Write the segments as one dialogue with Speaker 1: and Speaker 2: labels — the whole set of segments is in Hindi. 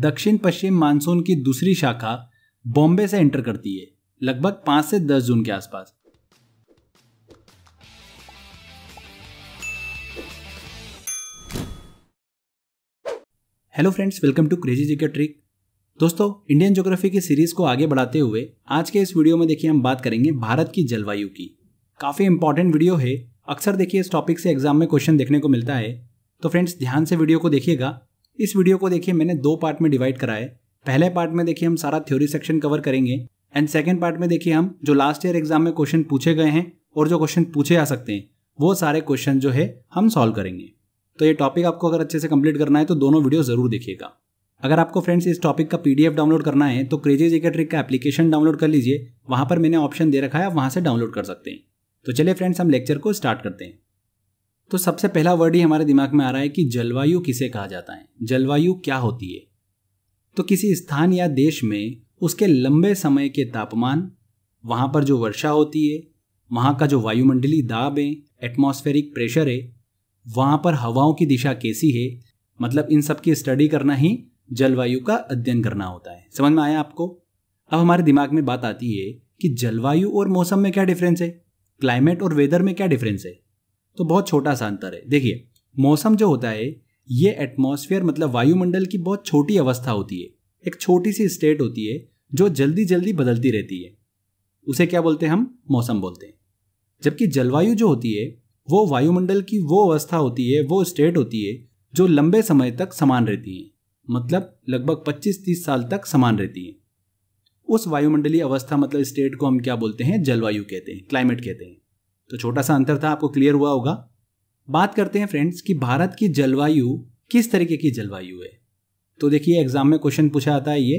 Speaker 1: दक्षिण पश्चिम मानसून की दूसरी शाखा बॉम्बे से एंटर करती है लगभग पांच से दस जून के आसपास hello friends welcome to crazy G trick दोस्तों इंडियन ज्योग्राफी की सीरीज को आगे बढ़ाते हुए आज के इस वीडियो में देखिए हम बात करेंगे भारत की जलवायु की काफ़ी इंपॉर्टेंट वीडियो है अक्सर देखिए इस टॉपिक से एग्जाम में क्वेश्चन देखने को मिलता है तो फ्रेंड्स ध्यान से वीडियो को देखिएगा इस वीडियो को देखिए मैंने दो पार्ट में डिवाइड करा है पहले पार्ट में देखिए हम सारा थ्योरी सेक्शन कवर करेंगे एंड सेकेंड पार्ट में देखिए हम जो लास्ट ईयर एग्जाम में क्वेश्चन पूछे गए हैं और जो क्वेश्चन पूछे जा सकते हैं वो सारे क्वेश्चन जो है हम सॉल्व करेंगे तो ये टॉपिक आपको अगर अच्छे से कंप्लीट करना है तो दोनों वीडियो जरूर देखिएगा अगर आपको फ्रेंड्स इस टॉपिक का पीडीएफ डाउनलोड करना है तो क्रेजी जेके ट्रिक का एप्लीकेशन डाउनलोड कर लीजिए वहां पर मैंने ऑप्शन दे रखा है आप वहां से डाउनलोड कर सकते हैं तो चलिए फ्रेंड्स हम लेक्चर को स्टार्ट करते हैं तो सबसे पहला वर्ड ही हमारे दिमाग में आ रहा है कि जलवायु किसे कहा जाता है जलवायु क्या होती है तो किसी स्थान या देश में उसके लंबे समय के तापमान वहाँ पर जो वर्षा होती है वहाँ का जो वायुमंडलीय दाब है एटमोस्फेरिक प्रेशर है वहाँ पर हवाओं की दिशा कैसी है मतलब इन सब की स्टडी करना ही जलवायु का अध्ययन करना होता है समझ में आया आपको अब हमारे दिमाग में बात आती है कि जलवायु और मौसम में क्या डिफरेंस है क्लाइमेट और वेदर में क्या डिफरेंस है तो बहुत छोटा सा अंतर है देखिए मौसम जो होता है ये एटमॉस्फेयर मतलब वायुमंडल की बहुत छोटी अवस्था होती है एक छोटी सी स्टेट होती है जो जल्दी जल्दी बदलती रहती है उसे क्या बोलते हैं हम मौसम बोलते हैं जबकि जलवायु जो होती है वो वायुमंडल की वो अवस्था होती है वो स्टेट होती है जो लंबे समय तक समान रहती है मतलब लगभग 25-30 साल तक समान रहती है उस वायुमंडलीय अवस्था मतलब स्टेट को हम क्या बोलते हैं जलवायु कहते हैं क्लाइमेट कहते हैं तो छोटा सा अंतर था आपको क्लियर हुआ होगा बात करते हैं फ्रेंड्स कि भारत की जलवायु किस तरीके की जलवायु है तो देखिए एग्जाम में क्वेश्चन पूछा आता है ये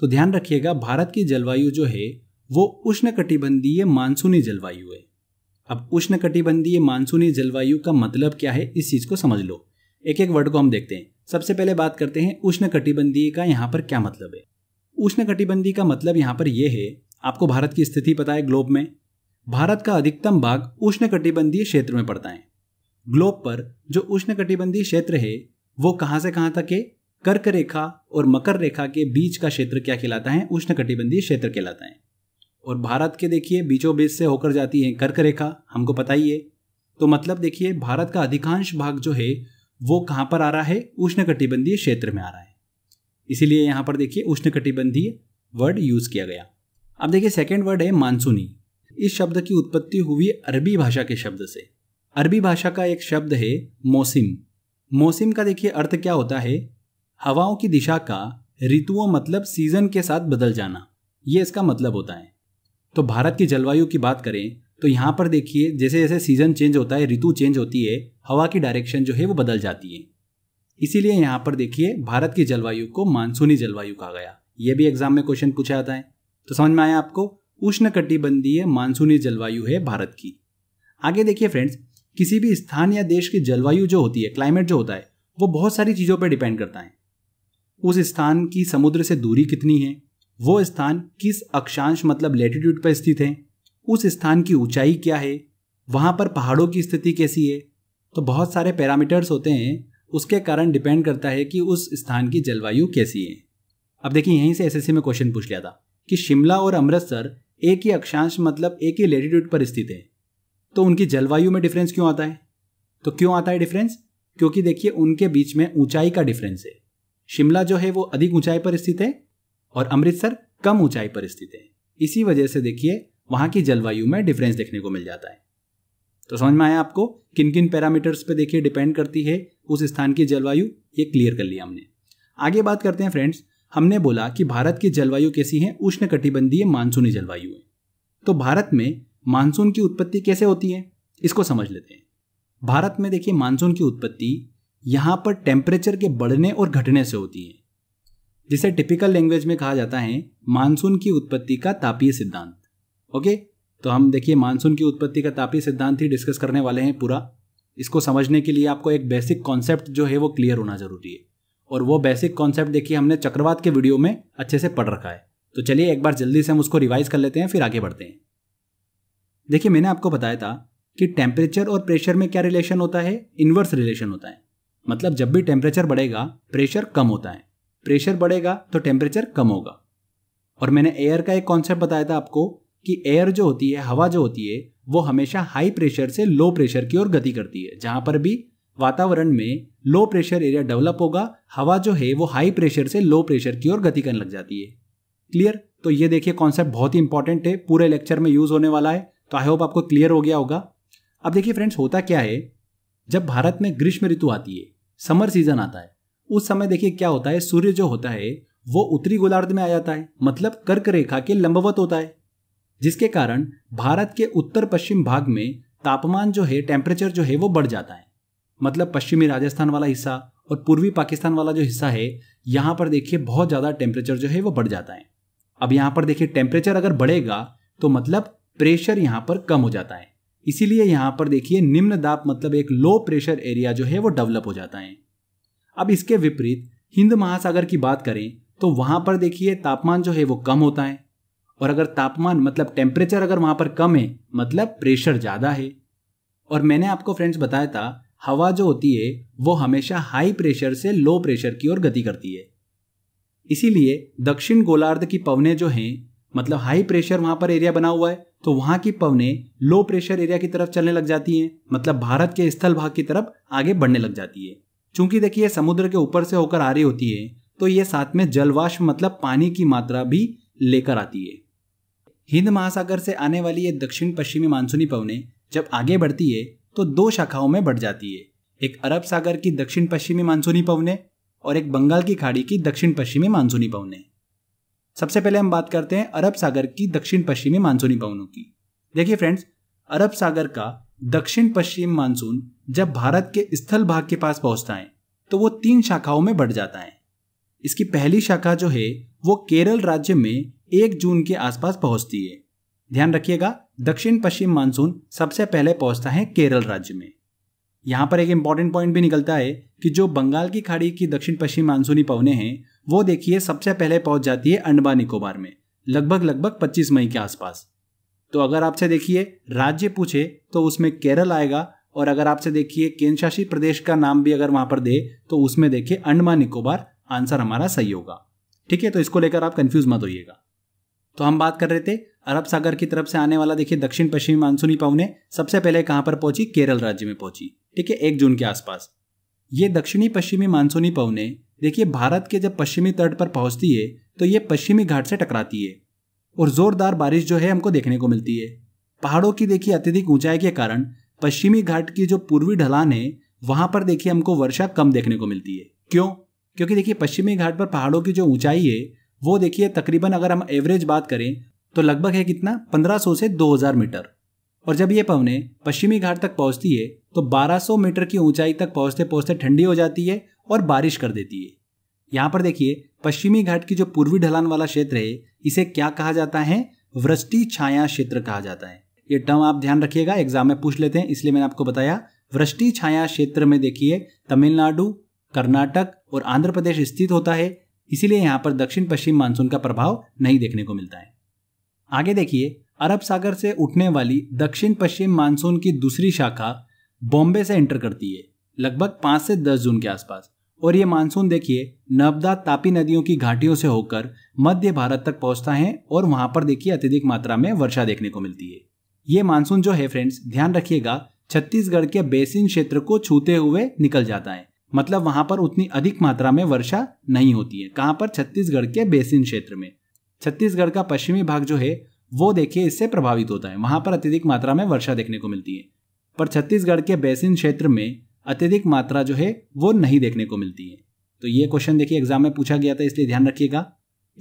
Speaker 1: तो ध्यान रखिएगा भारत की जलवायु जो है वो उष्ण कटिबंधीय मानसूनी जलवायु है अब उष्ण कटिबंधीय मानसूनी जलवायु का मतलब क्या है इस चीज को समझ लो एक एक वर्ड को हम देखते हैं सबसे पहले बात करते हैं उष्ण कटिबंधीय का यहाँ पर क्या मतलब है उष्ण कटिबंधी का मतलब यहाँ पर यह है आपको भारत की स्थिति पता है ग्लोब में भारत का अधिकतम भाग उष्णकटिबंधीय क्षेत्र में पड़ता है ग्लोब पर जो उष्णकटिबंधीय क्षेत्र है वो कहाँ से कहाँ तक है कर्क रेखा और मकर रेखा के बीच का क्षेत्र क्या कहलाता है उष्णकटिबंधीय क्षेत्र कहलाता है और भारत के देखिए बीचों बीच से होकर जाती है कर्क रेखा हमको पता ही है तो मतलब देखिए भारत का अधिकांश भाग जो है वो कहाँ पर आ रहा है उष्णकटिबंधीय क्षेत्र में आ रहा है इसीलिए यहाँ पर देखिए उष्णकटिबंधीय वर्ड यूज किया गया अब देखिए सेकेंड वर्ड है मानसूनी इस शब्द की उत्पत्ति हुई अरबी भाषा के शब्द से अरबी भाषा का एक शब्द है मौसम मौसम का देखिए अर्थ क्या होता है हवाओं की दिशा का ऋतुओं मतलब सीजन के साथ बदल जाना ये इसका मतलब होता है तो भारत की जलवायु की बात करें तो यहां पर देखिए जैसे जैसे सीजन चेंज होता है ऋतु चेंज होती है हवा की डायरेक्शन जो है वो बदल जाती है इसीलिए यहां पर देखिए भारत की जलवायु को मानसूनी जलवायु कहा गया यह भी एग्जाम में क्वेश्चन पूछा जाता है तो समझ में आया आपको उष्ण कटिबंधीय मानसूनी जलवायु है भारत की आगे देखिए फ्रेंड्स किसी भी स्थान या देश की जलवायु जो होती है क्लाइमेट जो होता है वो बहुत सारी चीज़ों पर डिपेंड करता है उस स्थान की समुद्र से दूरी कितनी है वो स्थान किस अक्षांश मतलब लेटिट्यूड पर स्थित है उस स्थान की ऊंचाई क्या है वहाँ पर पहाड़ों की स्थिति कैसी है तो बहुत सारे पैरामीटर्स होते हैं उसके कारण डिपेंड करता है कि उस स्थान की जलवायु कैसी है अब देखिए यहीं से एसएससी में क्वेश्चन पूछ लिया था कि शिमला और अमृतसर एक ही अक्षांश मतलब एक ही लेटिट्यूड पर स्थित है तो उनकी जलवायु में डिफरेंस क्यों आता है तो क्यों आता है डिफरेंस क्योंकि देखिए उनके बीच में ऊंचाई का डिफरेंस है शिमला जो है वो अधिक ऊंचाई पर स्थित है और अमृतसर कम ऊंचाई पर स्थित है इसी वजह से देखिए वहां की जलवायु में डिफरेंस देखने को मिल जाता है तो समझ में आया आपको किन किन पैरामीटर्स पे देखिए डिपेंड करती है उस स्थान की जलवायु ये क्लियर कर लिया हमने आगे बात करते हैं फ्रेंड्स हमने बोला कि भारत की जलवायु कैसी है उष्ण कटिबंधीय मानसूनी जलवायु है तो भारत में मानसून की उत्पत्ति कैसे होती है इसको समझ लेते हैं भारत में देखिए मानसून की उत्पत्ति यहाँ पर टेम्परेचर के बढ़ने और घटने से होती है जिसे टिपिकल लैंग्वेज में कहा जाता है मानसून की उत्पत्ति का तापीय सिद्धांत ओके तो हम देखिए मानसून की उत्पत्ति का तापीय सिद्धांत ही डिस्कस करने वाले हैं पूरा इसको समझने के लिए आपको एक बेसिक कॉन्सेप्ट जो है वो क्लियर होना जरूरी है और वो बेसिक कॉन्सेप्ट देखिए हमने चक्रवात के वीडियो में अच्छे से पढ़ रखा है तो चलिए एक बार जल्दी से हम उसको रिवाइज कर लेते हैं फिर आगे बढ़ते हैं देखिए मैंने आपको बताया था कि टेम्परेचर और प्रेशर में क्या रिलेशन होता है इन्वर्स रिलेशन होता है मतलब जब भी टेम्परेचर बढ़ेगा प्रेशर कम होता है प्रेशर बढ़ेगा तो टेम्परेचर कम होगा और मैंने एयर का एक कॉन्सेप्ट बताया था आपको कि एयर जो होती है हवा जो होती है वो हमेशा हाई प्रेशर से लो प्रेशर की ओर गति करती है जहां पर भी वातावरण में लो प्रेशर एरिया डेवलप होगा हवा जो है वो हाई प्रेशर से लो प्रेशर की ओर गति करने लग जाती है क्लियर तो ये देखिए कॉन्सेप्ट बहुत ही इंपॉर्टेंट है पूरे लेक्चर में यूज होने वाला है तो आई होप आपको क्लियर हो गया होगा अब देखिए फ्रेंड्स होता क्या है जब भारत में ग्रीष्म ऋतु आती है समर सीजन आता है उस समय देखिए क्या होता है सूर्य जो होता है वो उत्तरी गोलार्ध में आ जाता है मतलब कर्क रेखा के लंबवत होता है जिसके कारण भारत के उत्तर पश्चिम भाग में तापमान जो है टेम्परेचर जो है वो बढ़ जाता है मतलब पश्चिमी राजस्थान वाला हिस्सा और पूर्वी पाकिस्तान वाला जो हिस्सा है यहाँ पर देखिए बहुत ज़्यादा टेम्परेचर जो है वो बढ़ जाता है अब यहाँ पर देखिए टेम्परेचर अगर बढ़ेगा तो मतलब प्रेशर यहाँ पर कम हो जाता है इसीलिए यहाँ पर देखिए निम्न दाब मतलब एक लो प्रेशर एरिया जो है वो डेवलप हो जाता है अब इसके विपरीत हिंद महासागर की बात करें तो वहाँ पर देखिए तापमान जो है वो कम होता है और अगर तापमान मतलब टेम्परेचर अगर वहाँ पर कम है मतलब प्रेशर ज़्यादा है और मैंने आपको फ्रेंड्स बताया था हवा जो होती है वो हमेशा हाई प्रेशर से लो प्रेशर की ओर गति करती है इसीलिए दक्षिण गोलार्ध की पवने जो हैं मतलब हाई प्रेशर वहां पर एरिया बना हुआ है तो वहां की पवने लो प्रेशर एरिया की तरफ चलने लग जाती हैं मतलब भारत के स्थल भाग की तरफ आगे बढ़ने लग जाती है चूंकि देखिए समुद्र के ऊपर से होकर आ रही होती है तो ये साथ में जलवाष्प मतलब पानी की मात्रा भी लेकर आती है हिंद महासागर से आने वाली ये दक्षिण पश्चिमी मानसूनी पवने जब आगे बढ़ती है तो दो शाखाओं में बढ़ जाती है एक अरब सागर की दक्षिण पश्चिमी मानसूनी पवने और एक बंगाल की खाड़ी की दक्षिण पश्चिमी मानसूनी पवने सबसे पहले हम बात करते हैं अरब सागर की दक्षिण पश्चिमी मानसूनी पवनों की देखिए फ्रेंड्स अरब सागर का दक्षिण पश्चिम मानसून जब भारत के स्थल भाग के पास पहुंचता है तो वो तीन शाखाओं में बढ़ जाता है इसकी पहली शाखा जो है वो केरल राज्य में एक जून के आसपास पहुंचती है ध्यान रखिएगा दक्षिण पश्चिम मानसून सबसे पहले पहुंचता है केरल राज्य में यहां पर एक इंपॉर्टेंट पॉइंट भी निकलता है कि जो बंगाल की खाड़ी की दक्षिण पश्चिम मानसूनी पवने हैं वो देखिए सबसे पहले पहुंच जाती है अंडमान निकोबार में लगभग लगभग 25 मई के आसपास तो अगर आपसे देखिए राज्य पूछे तो उसमें केरल आएगा और अगर आपसे देखिए केंद्रशासित प्रदेश का नाम भी अगर वहां पर दे तो उसमें देखिए अंडमान निकोबार आंसर हमारा सही होगा ठीक है तो इसको लेकर आप कंफ्यूज मत होइएगा तो हम बात कर रहे थे अरब सागर की तरफ से आने वाला देखिए दक्षिण पश्चिमी मानसूनी पवने सबसे पहले कहां पर पहुंची केरल राज्य में पहुंची ठीक है एक जून के आसपास ये दक्षिणी पश्चिमी मानसूनी पवने देखिए भारत के जब पश्चिमी तट पर पहुंचती है तो ये पश्चिमी घाट से टकराती है और जोरदार बारिश जो है हमको देखने को मिलती है पहाड़ों की देखिए अत्यधिक ऊंचाई के कारण पश्चिमी घाट की जो पूर्वी ढलान है वहां पर देखिए हमको वर्षा कम देखने को मिलती है क्यों क्योंकि देखिए पश्चिमी घाट पर पहाड़ों की जो ऊंचाई है वो देखिए तकरीबन अगर हम एवरेज बात करें तो लगभग है कितना 1500 से 2000 मीटर और जब ये पवने पश्चिमी घाट तक पहुंचती है तो 1200 मीटर की ऊंचाई तक पहुंचते पहुंचते ठंडी हो जाती है और बारिश कर देती है यहां पर देखिए पश्चिमी घाट की जो पूर्वी ढलान वाला क्षेत्र है इसे क्या कहा जाता है वृष्टि छाया क्षेत्र कहा जाता है ये टर्म आप ध्यान रखिएगा एग्जाम में पूछ लेते हैं इसलिए मैंने आपको बताया वृष्टि छाया क्षेत्र में देखिए तमिलनाडु कर्नाटक और आंध्र प्रदेश स्थित होता है इसीलिए यहाँ पर दक्षिण पश्चिम मानसून का प्रभाव नहीं देखने को मिलता है आगे देखिए अरब सागर से उठने वाली दक्षिण पश्चिम मानसून की दूसरी शाखा बॉम्बे से एंटर करती है लगभग पाँच से दस जून के आसपास और ये मानसून देखिए नर्मदा तापी नदियों की घाटियों से होकर मध्य भारत तक पहुंचता है और वहां पर देखिए अत्यधिक मात्रा में वर्षा देखने को मिलती है ये मानसून जो है फ्रेंड्स ध्यान रखिएगा छत्तीसगढ़ के बेसिन क्षेत्र को छूते हुए निकल जाता है मतलब वहां पर उतनी अधिक मात्रा में वर्षा नहीं होती है कहाँ पर छत्तीसगढ़ के बेसिन क्षेत्र में छत्तीसगढ़ का पश्चिमी भाग जो है वो देखिए इससे प्रभावित होता है वहाँ पर अत्यधिक मात्रा में वर्षा देखने को मिलती है पर छत्तीसगढ़ के बेसिन क्षेत्र में अत्यधिक मात्रा जो है वो नहीं देखने को मिलती है तो ये क्वेश्चन देखिए एग्जाम में पूछा गया था इसलिए ध्यान रखिएगा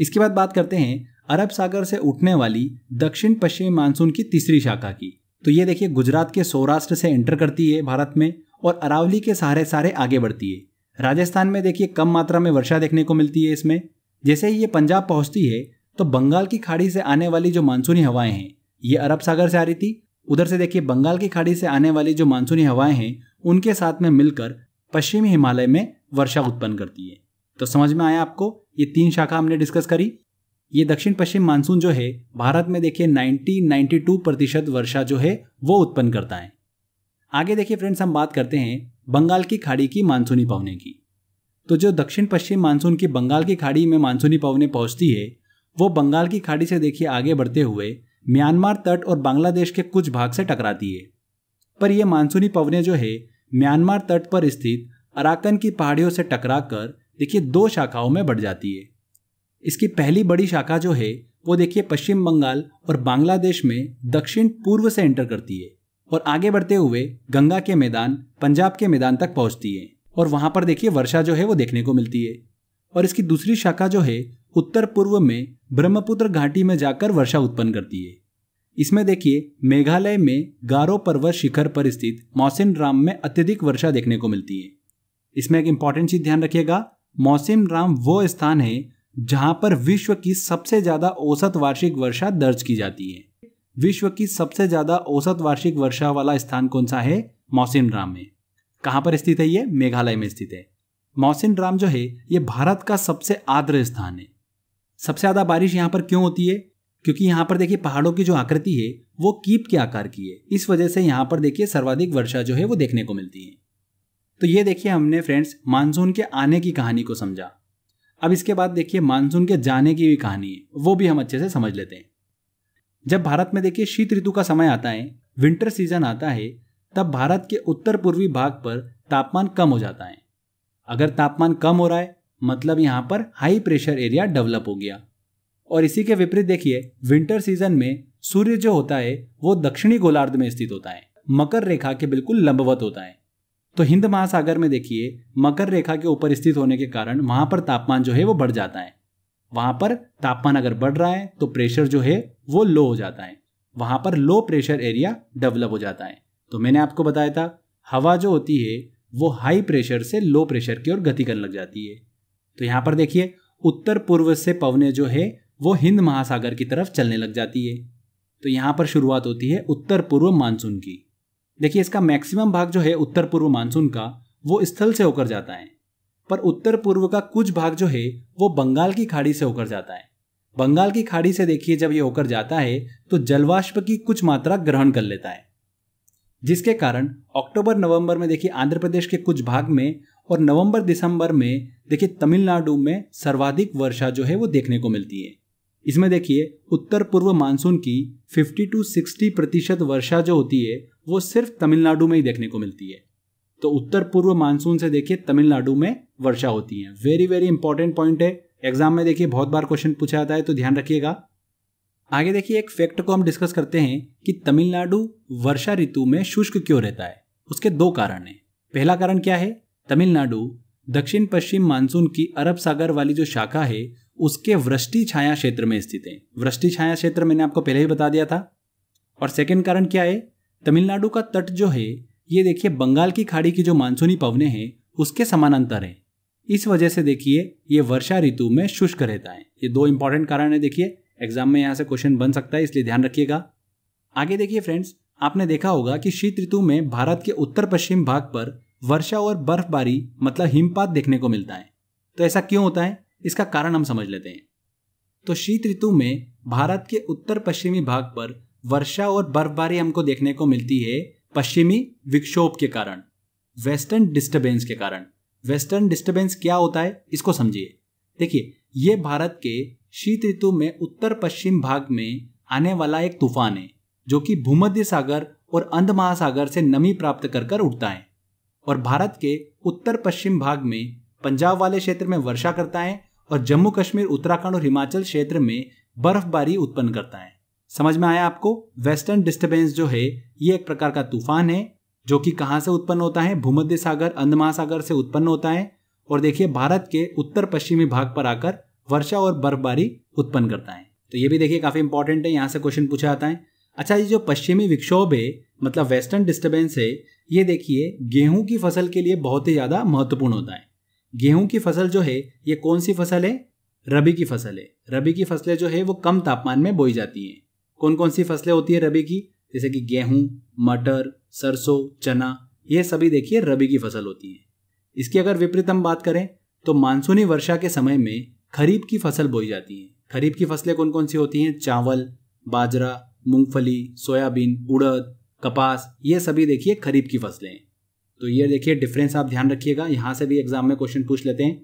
Speaker 1: इसके बाद बात करते हैं अरब सागर से उठने वाली दक्षिण पश्चिमी मानसून की तीसरी शाखा की तो ये देखिए गुजरात के सौराष्ट्र से एंटर करती है भारत में और अरावली के सहारे सहारे आगे बढ़ती है राजस्थान में देखिए कम मात्रा में वर्षा देखने को मिलती है इसमें जैसे ही ये पंजाब पहुंचती है तो बंगाल की खाड़ी से आने वाली जो मानसूनी हवाएं हैं ये अरब सागर से आ रही थी उधर से देखिए बंगाल की खाड़ी से आने वाली जो मानसूनी हवाएं हैं उनके साथ में मिलकर पश्चिमी हिमालय में वर्षा उत्पन्न करती है तो समझ में आया आपको ये तीन शाखा हमने डिस्कस करी ये दक्षिण पश्चिम मानसून जो है भारत में देखिए 90 92 प्रतिशत वर्षा जो है वो उत्पन्न करता है आगे देखिए फ्रेंड्स हम बात करते हैं बंगाल की खाड़ी की मानसूनी पवने की तो जो दक्षिण पश्चिम मानसून की बंगाल की खाड़ी में मानसूनी पवने पहुंचती है वो बंगाल की खाड़ी से देखिए आगे बढ़ते हुए म्यांमार तट और बांग्लादेश के कुछ भाग से टकराती है पर यह मानसूनी पवने जो है म्यांमार तट पर स्थित अराकन की पहाड़ियों से टकरा कर देखिए दो शाखाओं में बढ़ जाती है इसकी पहली बड़ी शाखा जो है वो देखिए पश्चिम बंगाल और बांग्लादेश में दक्षिण पूर्व से एंटर करती है और आगे बढ़ते हुए गंगा के मैदान पंजाब के मैदान तक पहुंचती है और वहां पर देखिए वर्षा जो है वो देखने को मिलती है और इसकी दूसरी शाखा जो है उत्तर पूर्व में ब्रह्मपुत्र घाटी में जाकर वर्षा उत्पन्न करती है इसमें देखिए मेघालय में गारो पर्वत शिखर पर स्थित मौसिन राम में अत्यधिक वर्षा देखने को मिलती है इसमें एक इंपॉर्टेंट चीज ध्यान रखिएगा मौसिन राम वो स्थान है जहां पर विश्व की सबसे ज्यादा औसत वार्षिक वर्षा दर्ज की जाती है विश्व की सबसे ज्यादा औसत वार्षिक वर्षा वाला स्थान कौन सा है मौसिन राम में कहां पर स्थित है ये मेघालय में स्थित है मौसिन राम जो है ये भारत का सबसे आर्द्र स्थान है सबसे ज़्यादा बारिश यहाँ पर क्यों होती है क्योंकि यहाँ पर देखिए पहाड़ों की जो आकृति है वो कीप के आकार की है इस वजह से यहाँ पर देखिए सर्वाधिक वर्षा जो है वो देखने को मिलती है तो ये देखिए हमने फ्रेंड्स मानसून के आने की कहानी को समझा अब इसके बाद देखिए मानसून के जाने की भी कहानी है वो भी हम अच्छे से समझ लेते हैं जब भारत में देखिए शीत ऋतु का समय आता है विंटर सीजन आता है तब भारत के उत्तर पूर्वी भाग पर तापमान कम हो जाता है अगर तापमान कम हो रहा है मतलब यहाँ पर हाई प्रेशर एरिया डेवलप हो गया और इसी के विपरीत देखिए विंटर सीजन में सूर्य जो होता है वो दक्षिणी गोलार्ध में स्थित होता है मकर रेखा के बिल्कुल लंबवत होता है तो हिंद महासागर में देखिए मकर रेखा के ऊपर स्थित होने के कारण वहां पर तापमान जो है वो बढ़ जाता है वहां पर तापमान अगर बढ़ रहा है तो प्रेशर जो है वो लो हो जाता है वहां पर लो प्रेशर एरिया डेवलप हो जाता है तो मैंने आपको बताया था हवा जो होती है वो हाई प्रेशर से लो प्रेशर की ओर गति करने लग जाती है तो यहाँ पर देखिए उत्तर पूर्व से पवने जो है वो हिंद महासागर की तरफ चलने लग जाती है तो यहाँ पर शुरुआत होती है उत्तर पूर्व मानसून की देखिए इसका मैक्सिमम भाग जो है उत्तर पूर्व मानसून का वो स्थल से होकर जाता है पर उत्तर पूर्व का कुछ भाग जो है वो बंगाल की खाड़ी से होकर जाता है बंगाल की खाड़ी से देखिए जब ये होकर जाता है तो जलवाष्प की कुछ मात्रा ग्रहण कर लेता है जिसके कारण अक्टूबर नवंबर में देखिए आंध्र प्रदेश के कुछ भाग में और नवंबर दिसंबर में देखिए तमिलनाडु में सर्वाधिक वर्षा जो है वो देखने को मिलती है इसमें देखिए उत्तर पूर्व मानसून की 50 टू 60 प्रतिशत वर्षा जो होती है वो सिर्फ तमिलनाडु में ही देखने को मिलती है तो उत्तर पूर्व मानसून से देखिए तमिलनाडु में वर्षा होती है वेरी वेरी इंपॉर्टेंट पॉइंट है एग्जाम में देखिए बहुत बार क्वेश्चन पूछा जाता है तो ध्यान रखिएगा आगे देखिए एक फैक्ट को हम डिस्कस करते हैं कि तमिलनाडु वर्षा ऋतु में शुष्क क्यों रहता है उसके दो कारण हैं पहला कारण क्या है तमिलनाडु दक्षिण पश्चिम मानसून की अरब सागर वाली जो शाखा है उसके वृष्टि छाया क्षेत्र में स्थित है वृष्टि छाया क्षेत्र मैंने आपको पहले ही बता दिया था और सेकेंड कारण क्या है तमिलनाडु का तट जो है ये देखिए बंगाल की खाड़ी की जो मानसूनी पवने हैं उसके समानांतर है इस वजह से देखिए ये वर्षा ऋतु में शुष्क रहता है ये दो इंपॉर्टेंट कारण है देखिए एग्जाम में यहाँ से क्वेश्चन बन सकता है इसलिए ध्यान रखिएगा आगे देखिए फ्रेंड्स आपने देखा होगा कि शीत ऋतु में भारत के उत्तर पश्चिम भाग पर वर्षा और बर्फबारी मतलब हिमपात देखने को मिलता है तो ऐसा क्यों होता है इसका कारण हम समझ लेते हैं तो शीत ऋतु में भारत के उत्तर पश्चिमी भाग पर वर्षा और बर्फबारी हमको देखने को मिलती है पश्चिमी विक्षोभ के कारण वेस्टर्न डिस्टर्बेंस के कारण वेस्टर्न डिस्टर्बेंस क्या होता है इसको समझिए देखिए ये भारत के शीत ऋतु में उत्तर पश्चिम भाग में आने वाला एक तूफान है जो कि भूमध्य सागर और अंध महासागर से नमी प्राप्त कर कर उठता है और भारत के उत्तर पश्चिम भाग में पंजाब वाले क्षेत्र में वर्षा करता है और जम्मू कश्मीर उत्तराखंड और हिमाचल क्षेत्र में बर्फबारी उत्पन्न करता है समझ में आया आपको वेस्टर्न डिस्टर्बेंस जो है ये एक प्रकार का तूफान है जो कि कहाँ से उत्पन्न होता है भूमध्य सागर अंध महासागर से उत्पन्न होता है और देखिए भारत के उत्तर पश्चिमी भाग पर आकर वर्षा और बर्फबारी उत्पन्न करता है तो ये भी देखिए काफी इंपॉर्टेंट है यहाँ से क्वेश्चन पूछा जाता है अच्छा ये जो पश्चिमी विक्षोभ है मतलब वेस्टर्न डिस्टर्बेंस है ये देखिए गेहूं की फसल के लिए बहुत ही ज़्यादा महत्वपूर्ण होता है गेहूं की फसल जो है ये कौन सी फसल है रबी की फसल है रबी की फसलें जो है वो कम तापमान में बोई जाती हैं कौन कौन सी फसलें होती है रबी की जैसे कि गेहूं मटर सरसों चना ये सभी देखिए रबी की फसल होती है इसकी अगर विपरीत हम बात करें तो मानसूनी वर्षा के समय में खरीफ की फसल बोई जाती है खरीफ की फसलें कौन कौन सी होती हैं चावल बाजरा मूंगफली सोयाबीन उड़द कपास ये सभी देखिए खरीफ की फसलें तो ये देखिए डिफरेंस आप ध्यान रखिएगा यहाँ से भी एग्जाम में क्वेश्चन पूछ लेते हैं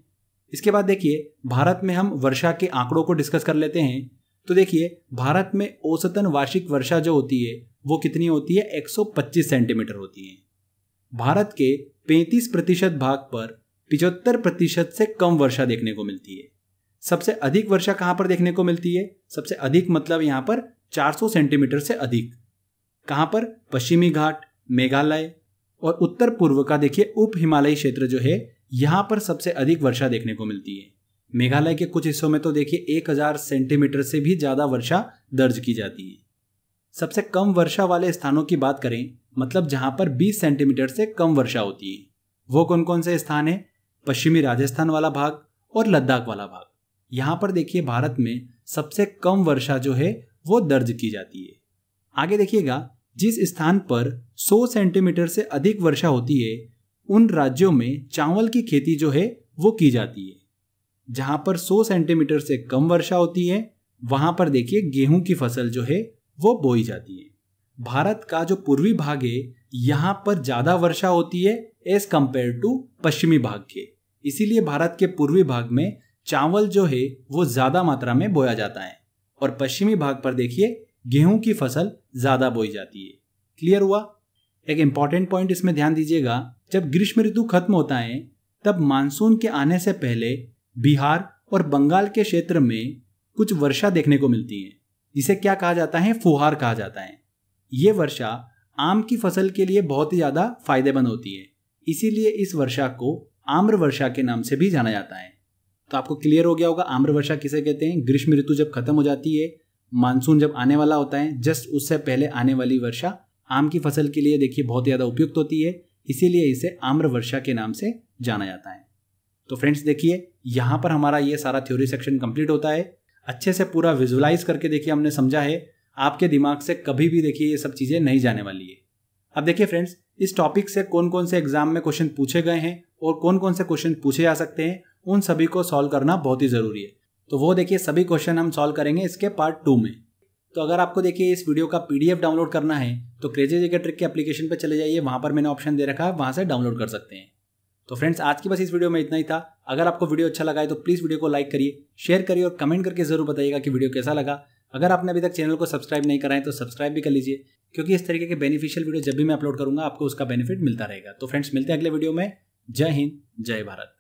Speaker 1: इसके बाद देखिए भारत में हम वर्षा के आंकड़ों को डिस्कस कर लेते हैं तो देखिए भारत में औसतन वार्षिक वर्षा जो होती है वो कितनी होती है 125 सेंटीमीटर होती है भारत के 35 प्रतिशत भाग पर पिचहत्तर प्रतिशत से कम वर्षा देखने को मिलती है सबसे अधिक वर्षा कहाँ पर देखने को मिलती है सबसे अधिक मतलब यहाँ पर 400 सेंटीमीटर से अधिक कहाँ पर पश्चिमी घाट मेघालय और उत्तर पूर्व का देखिए उप हिमालयी क्षेत्र जो है यहाँ पर सबसे अधिक वर्षा देखने को मिलती है मेघालय के कुछ हिस्सों में तो देखिए 1000 सेंटीमीटर से भी ज़्यादा वर्षा दर्ज की जाती है सबसे कम वर्षा वाले स्थानों की बात करें मतलब जहाँ पर 20 सेंटीमीटर से कम वर्षा होती है वो कौन कौन से स्थान है पश्चिमी राजस्थान वाला भाग और लद्दाख वाला भाग यहाँ पर देखिए भारत में सबसे कम वर्षा जो है वो दर्ज की जाती है आगे देखिएगा जिस स्थान पर 100 सेंटीमीटर से अधिक वर्षा होती है उन राज्यों में चावल की खेती जो है वो की जाती है जहां पर 100 सेंटीमीटर से कम वर्षा होती है वहां पर देखिए गेहूं की फसल जो है वो बोई जाती है भारत का जो पूर्वी भाग है यहाँ पर ज्यादा वर्षा होती है एज कंपेयर टू पश्चिमी भाग के इसीलिए भारत के पूर्वी भाग में चावल जो है वो ज्यादा मात्रा में बोया जाता है और पश्चिमी भाग पर देखिए गेहूं की फसल ज़्यादा बोई जाती है क्लियर हुआ एक इंपॉर्टेंट पॉइंट इसमें ध्यान दीजिएगा जब ग्रीष्म ऋतु खत्म होता है तब मानसून के आने से पहले बिहार और बंगाल के क्षेत्र में कुछ वर्षा देखने को मिलती है जिसे क्या कहा जाता है फुहार कहा जाता है ये वर्षा आम की फसल के लिए बहुत ही ज़्यादा फायदेमंद होती है इसीलिए इस वर्षा को आम्र वर्षा के नाम से भी जाना जाता है तो आपको क्लियर हो गया होगा आम्र वर्षा किसे कहते हैं ग्रीष्म ऋतु जब खत्म हो जाती है मानसून जब आने वाला होता है जस्ट उससे पहले आने वाली वर्षा आम की फसल के लिए देखिए बहुत ज़्यादा उपयुक्त होती है इसीलिए इसे आम्र वर्षा के नाम से जाना जाता है तो फ्रेंड्स देखिए यहाँ पर हमारा ये सारा थ्योरी सेक्शन कंप्लीट होता है अच्छे से पूरा विजुलाइज करके देखिए हमने समझा है आपके दिमाग से कभी भी देखिए ये सब चीज़ें नहीं जाने वाली है अब देखिए फ्रेंड्स इस टॉपिक से कौन कौन से एग्जाम में क्वेश्चन पूछे गए हैं और कौन कौन से क्वेश्चन पूछे जा सकते हैं उन सभी को सॉल्व करना बहुत ही ज़रूरी है तो वो देखिए सभी क्वेश्चन हम सॉल्व करेंगे इसके पार्ट टू में तो अगर आपको देखिए इस वीडियो का पीडीएफ डाउनलोड करना है तो क्रेजी जगह ट्रिक के एप्लीकेशन पर चले जाइए वहाँ पर मैंने ऑप्शन दे रखा है वहाँ से डाउनलोड कर सकते हैं तो फ्रेंड्स आज की बस इस वीडियो में इतना ही था अगर आपको वीडियो अच्छा लगा है तो प्लीज़ वीडियो को लाइक करिए शेयर करिए और कमेंट करके ज़रूर बताइएगा कि वीडियो कैसा लगा अगर आपने अभी तक चैनल को सब्सक्राइब नहीं कराएं तो सब्सक्राइब भी कर लीजिए क्योंकि इस तरीके के बेनिफिशियल वीडियो जब भी मैं अपलोड करूंगा आपको उसका बेनिफिट मिलता रहेगा तो फ्रेंड्स मिलते हैं अगले वीडियो में जय हिंद जय भारत